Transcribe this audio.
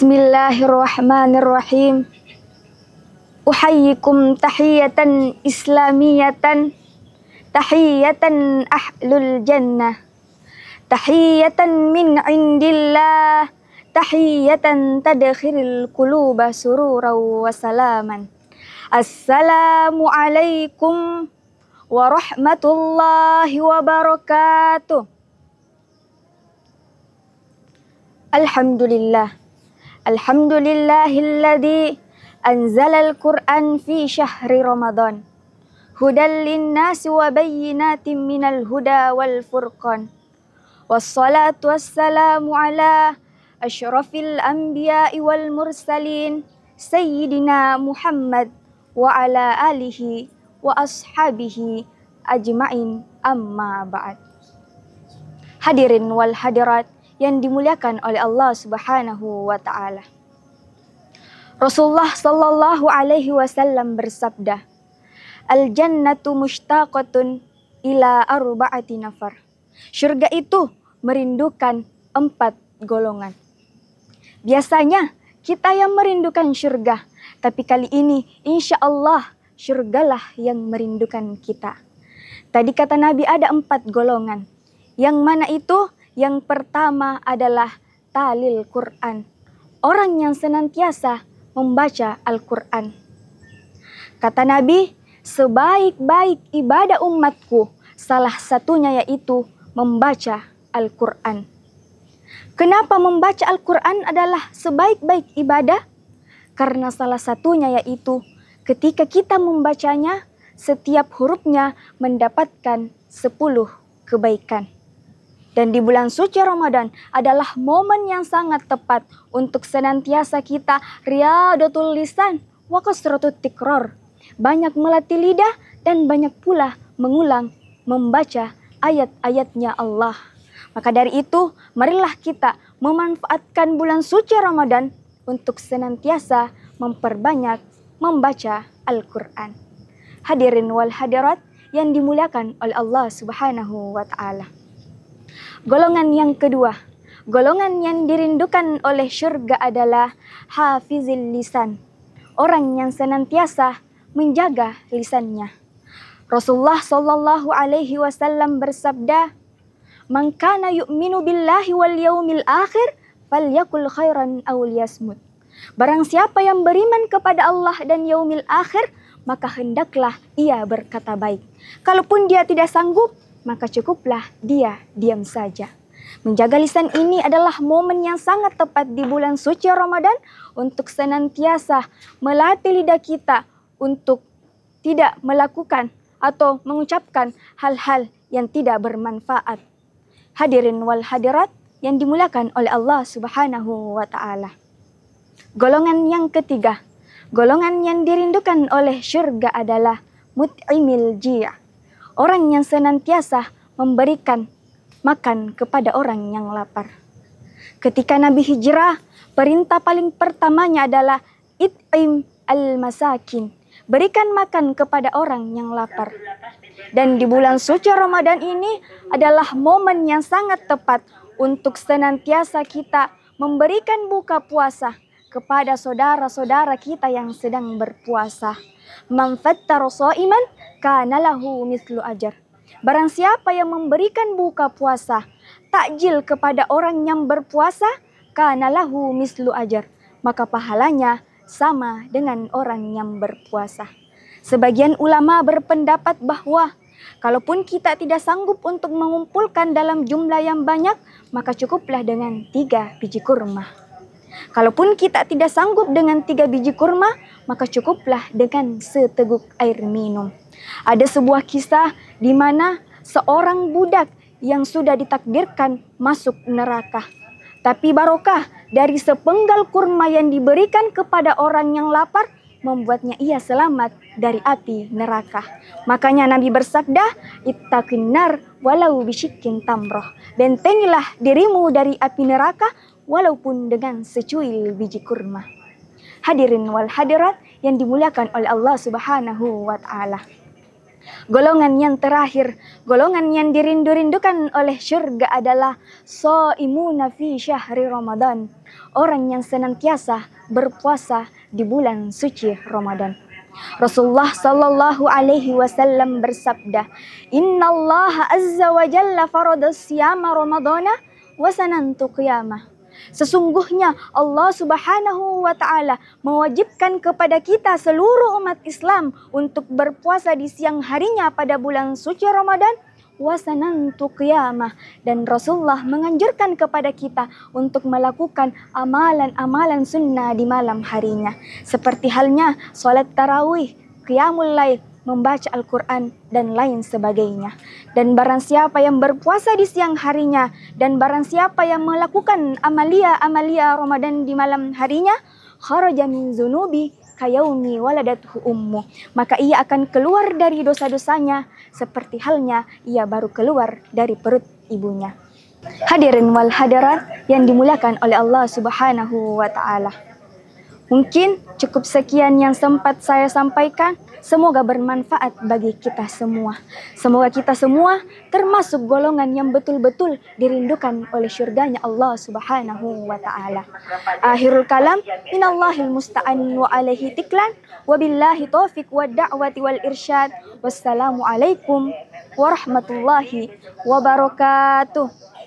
بسم الله الرحمن الرحيم أحييكم تحية إسلامية تحية أهل الجنة تحية من عند الله تحية تدخل القلوب سرورا وسلاما السلام عليكم ورحمة الله وبركاته الحمد لله الحمد لله الذي أنزل القرآن في شهر رمضان هدى للناس وبينات من الهدى والفرقان والصلاة والسلام على أشرف الأنبياء والمرسلين سيدنا محمد وعلى آله وأصحابه أجمعين أما بعد Hadirin wal hadirat yang dimuliakan oleh Allah Subhanahu wa taala. Rasulullah sallallahu alaihi wasallam bersabda, "Al jannatu mushtaqatun ila arba'ati nafar." Surga itu merindukan empat golongan. Biasanya kita yang merindukan surga, tapi kali ini insya Allah surgalah yang merindukan kita. Tadi kata Nabi ada empat golongan, yang mana itu yang pertama adalah talil Quran, orang yang senantiasa membaca Al-Quran. Kata Nabi, sebaik-baik ibadah umatku salah satunya yaitu membaca Al-Quran. Kenapa membaca Al-Quran adalah sebaik-baik ibadah? Karena salah satunya yaitu ketika kita membacanya, setiap hurufnya mendapatkan sepuluh kebaikan. Dan di bulan suci Ramadan adalah momen yang sangat tepat untuk senantiasa kita riadatul lisan wa kasratut tikror. Banyak melatih lidah dan banyak pula mengulang, membaca ayat-ayatnya Allah. Maka dari itu, marilah kita memanfaatkan bulan suci Ramadan untuk senantiasa memperbanyak membaca Al-Quran. Hadirin wal hadirat yang dimuliakan oleh Allah Subhanahu wa Ta'ala. Golongan yang kedua, golongan yang dirindukan oleh syurga adalah hafizil lisan, orang yang senantiasa menjaga lisannya. Rasulullah Shallallahu Alaihi Wasallam bersabda, "Man kana yu'minu billahi wal yaumil akhir, falyakul khairan aw liyasmut." Barang siapa yang beriman kepada Allah dan yaumil akhir, maka hendaklah ia berkata baik. Kalaupun dia tidak sanggup, maka cukuplah dia diam saja. Menjaga lisan ini adalah momen yang sangat tepat di bulan suci Ramadan untuk senantiasa melatih lidah kita untuk tidak melakukan atau mengucapkan hal-hal yang tidak bermanfaat. Hadirin wal hadirat yang dimulakan oleh Allah Subhanahu wa taala. Golongan yang ketiga, golongan yang dirindukan oleh syurga adalah mut'imil ji' orang yang senantiasa memberikan makan kepada orang yang lapar. Ketika Nabi hijrah, perintah paling pertamanya adalah it'im al-masakin, berikan makan kepada orang yang lapar. Dan di bulan suci Ramadan ini adalah momen yang sangat tepat untuk senantiasa kita memberikan buka puasa kepada saudara-saudara kita yang sedang berpuasa. Man fattara iman kana lahu mislu ajar. Barang siapa yang memberikan buka puasa, takjil kepada orang yang berpuasa, kana lahu mislu ajar. Maka pahalanya sama dengan orang yang berpuasa. Sebagian ulama berpendapat bahwa kalaupun kita tidak sanggup untuk mengumpulkan dalam jumlah yang banyak, maka cukuplah dengan tiga biji kurma. Kalaupun kita tidak sanggup dengan tiga biji kurma, maka cukuplah dengan seteguk air minum. Ada sebuah kisah di mana seorang budak yang sudah ditakdirkan masuk neraka. Tapi barokah dari sepenggal kurma yang diberikan kepada orang yang lapar membuatnya ia selamat dari api neraka. Makanya Nabi bersabda, ittaqin nar walau bisikin tamroh. Bentengilah dirimu dari api neraka walaupun dengan secuil biji kurma. Hadirin wal hadirat yang dimuliakan oleh Allah Subhanahu wa taala. Golongan yang terakhir, golongan yang dirindu-rindukan oleh syurga adalah so'imuna fi syahri Ramadan. Orang yang senantiasa berpuasa di bulan suci Ramadan. Rasulullah Shallallahu Alaihi Wasallam bersabda, Inna Allah Azza wa Jalla farada siyama Ramadana wa sanantu qiyamah. Sesungguhnya Allah Subhanahu wa taala mewajibkan kepada kita seluruh umat Islam untuk berpuasa di siang harinya pada bulan suci Ramadan wasanantu qiyamah dan Rasulullah menganjurkan kepada kita untuk melakukan amalan-amalan sunnah di malam harinya seperti halnya sholat tarawih, qiyamul lail, membaca Al-Quran, dan lain sebagainya. Dan barang siapa yang berpuasa di siang harinya, dan barang siapa yang melakukan amalia-amalia Ramadan di malam harinya, kharaja min zunubi kayaumi waladatuhu ummu. Maka ia akan keluar dari dosa-dosanya, seperti halnya ia baru keluar dari perut ibunya. Hadirin wal hadirat yang dimuliakan oleh Allah Subhanahu wa taala. Mungkin cukup sekian yang sempat saya sampaikan. Semoga bermanfaat bagi kita semua. Semoga kita semua termasuk golongan yang betul-betul dirindukan oleh syurganya Allah Subhanahu wa taala. Akhirul kalam minallahil musta'an wa alaihi tiklan wa billahi taufik wa da'wati wal irsyad. Wassalamualaikum warahmatullahi wabarakatuh.